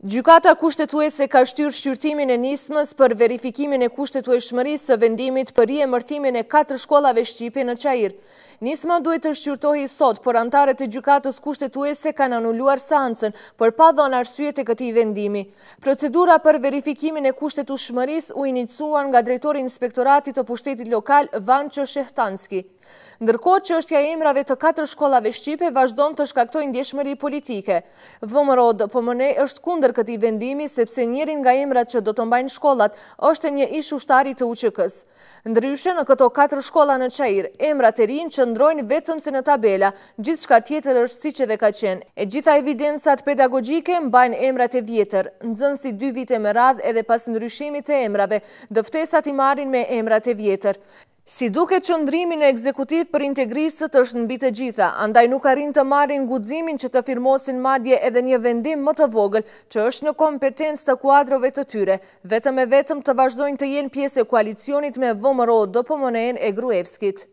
Gjukata kushtetuese ka shtyrë shqyrtimin e nismës për verifikimin e kushtetue shmërisë së vendimit për i e mërtimin e 4 shkollave Shqipi në Qajirë. Nisma duhet të shqyrtohi sot, por antare e gjukatës kushtetuese kanë anulluar sancën për pa dhonë arsyet e këti vendimi. Procedura për verifikimin e kushtetu shmëris u inicuan nga drejtori inspektoratit të pushtetit lokal Vanqo Shehtanski. Ndërko që është ja emrave të 4 shkollave Shqipe vazhdon të shkaktojnë djeshmëri politike. Vëmërod, pëmëne është kundër tjetër këti vendimi, sepse njërin nga emrat që do të mbajnë shkollat është një ish ushtari të uqëkës. Ndryshe në këto 4 shkolla në qajrë, emrat e rinë që ndrojnë vetëm se në tabela, gjithë shka tjetër është si që dhe ka qenë. E gjitha evidensat pedagogike mbajnë emrat e vjetër, nëzën si 2 vite më radhë edhe pas ndryshimit e emrave, dëftesat i marin me emrat e vjetër. Si duke që ndrimin e ekzekutiv për integrisët është në bitë gjitha, andaj nuk arin të marin guzimin që të firmosin madje edhe një vendim më të vogël që është në kompetencë të kuadrove të tyre, vetëm e vetëm të vazhdojnë të jenë pjesë e koalicionit me vëmëro dhe e Gruevskit.